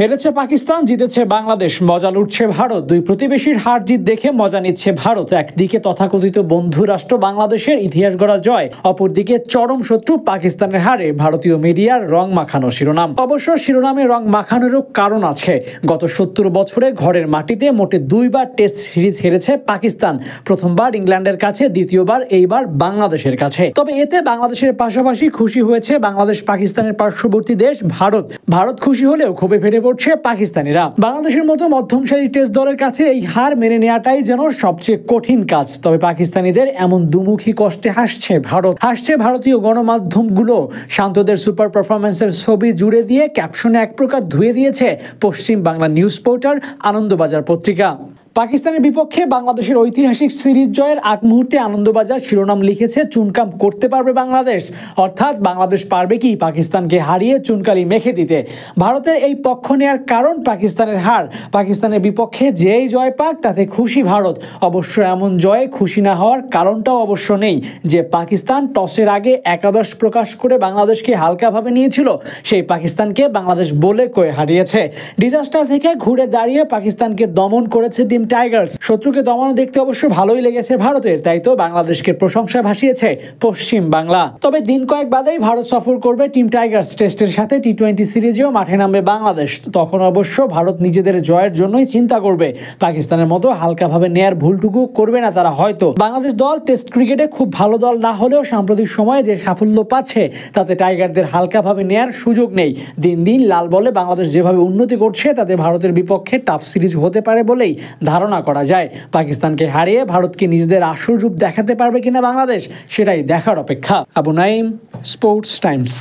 হেরেছে পাকিস্তান জিতেছে বাংলাদেশ মজা লুটছে ভারত দুই প্রতিবেশীর হার জিত দেখে মজা নিচ্ছে ভারত একদিকে তথাকথিত বন্ধু রাষ্ট্র বাংলাদেশের ইতিহাস গড়া জয় অপরদিকে চরম শত্রু পাকিস্তানের হারে ভারতীয় মিডিয়ার রং মাখানো শিরোনাম অবশ্য শিরোনামে রং মাখানোরও কারণ আছে গত সত্তর বছরে ঘরের মাটিতে মোটে দুইবার টেস্ট সিরিজ হেরেছে পাকিস্তান প্রথমবার ইংল্যান্ডের কাছে দ্বিতীয়বার এইবার বাংলাদেশের কাছে তবে এতে বাংলাদেশের পাশাপাশি খুশি হয়েছে বাংলাদেশ পাকিস্তানের পার্শ্ববর্তী দেশ ভারত ভারত খুশি হলেও ক্ষোভে ফেরে করছে পাকিস্তানিরা বাংলাদেশের মতো মধ্যম সারি টেস্ট দলের কাছে এই হার মেনে নেওয়াটাই যেন সবচেয়ে কঠিন কাজ তবে পাকিস্তানিদের এমন দুমুখী কষ্টে হাসছে ভারত হাসছে ভারতীয় গণমাধ্যমগুলো শান্তদের সুপার পারফরমেন্সের ছবি জুড়ে দিয়ে ক্যাপশনে এক প্রকার ধুয়ে দিয়েছে পশ্চিম বাংলা নিউজ পোর্টার আনন্দবাজার পত্রিকা পাকিস্তানের বিপক্ষে বাংলাদেশের ঐতিহাসিক সিরিজ জয়ের আগ মুহূর্তে আনন্দবাজার শিরোনাম লিখেছে চুনকাম করতে পারবে বাংলাদেশ অর্থাৎ বাংলাদেশ পারবে কি পাকিস্তানকে হারিয়ে চুনকালি মেখে দিতে ভারতের এই পক্ষ নেয়ার কারণ পাকিস্তানের হার পাকিস্তানের বিপক্ষে যেই জয় পাক তাতে খুশি ভারত অবশ্য এমন জয়ে খুশি না হওয়ার কারণটাও অবশ্য নেই যে পাকিস্তান টসের আগে একাদশ প্রকাশ করে বাংলাদেশকে হালকাভাবে নিয়েছিল সেই পাকিস্তানকে বাংলাদেশ বলে কয়ে হারিয়েছে ডিজাস্টার থেকে ঘুরে দাঁড়িয়ে পাকিস্তানকে দমন করেছে টিম টাইগার্স শত্রুকে দমানো দেখতে অবশ্য ভালোই লেগেছে ভারতের তাই তো বাংলাদেশকে প্রশংসা ভাসিয়েছে পশ্চিম বাংলা তবে দিন কয়েক বাদেই ভারত সফর করবে টিম টাইগার্স টেস্টের সাথে টি টোয়েন্টি সিরিজেও মাঠে নামবে বাংলাদেশ তখন অবশ্য ভারত নিজেদের জয়ের জন্যই চিন্তা করবে পাকিস্তানের মতো হালকাভাবে নেয়ার ভুলটুকু করবে না তারা হয়তো বাংলাদেশ দল টেস্ট ক্রিকেটে খুব ভালো দল না হলেও সাম্প্রতিক সময়ে যে সাফল্য পাচ্ছে তাতে টাইগারদের হালকাভাবে নেয়ার সুযোগ নেই দিন দিন লাল বলে বাংলাদেশ যেভাবে উন্নতি করছে তাতে ভারতের বিপক্ষে টাফ সিরিজ হতে পারে বলেই ধারণা করা যায় পাকিস্তানকে হারিয়ে ভারতকে নিজেদের আসল রূপ দেখাতে পারবে কিনা বাংলাদেশ সেটাই দেখার অপেক্ষা আবু নাইম স্পোর্টস টাইমস